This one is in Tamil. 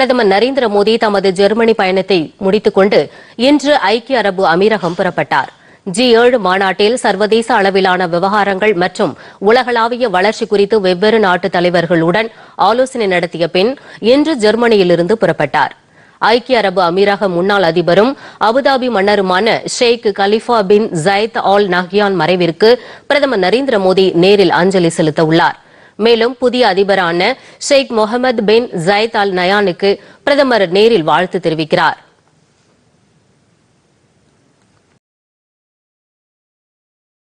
பிரதமர் நரேந்திர மோடி தமது ஜெர்மனி பயணத்தை முடித்துக் கொண்டு இன்று ஐக்கிய அரபு அமீரகம் புறப்பட்டார் ஜி ஏழு மாநாட்டில் சர்வதேச அளவிலான விவகாரங்கள் மற்றும் உலகளாவிய வளர்ச்சி குறித்து வெவ்வேறு நாட்டு தலைவர்களுடன் ஆலோசனை நடத்திய பின் இன்று ஜெர்மனியிலிருந்து புறப்பட்டார் ஐக்கிய அரபு அமீரக முன்னாள் அதிபரும் அபுதாபி மன்னருமான Sheikh Khalifa bin Zayed Al Nahyan மறைவிற்கு பிரதமர் நரேந்திர மோடி நேரில் அஞ்சலி செலுத்த மேலும் புதிய அதிபரான ஷேக் முகமது பின் ஜயத் அல் நயானுக்கு பிரதமர் நேரில் வாழ்த்து தெரிவிக்கிறாா்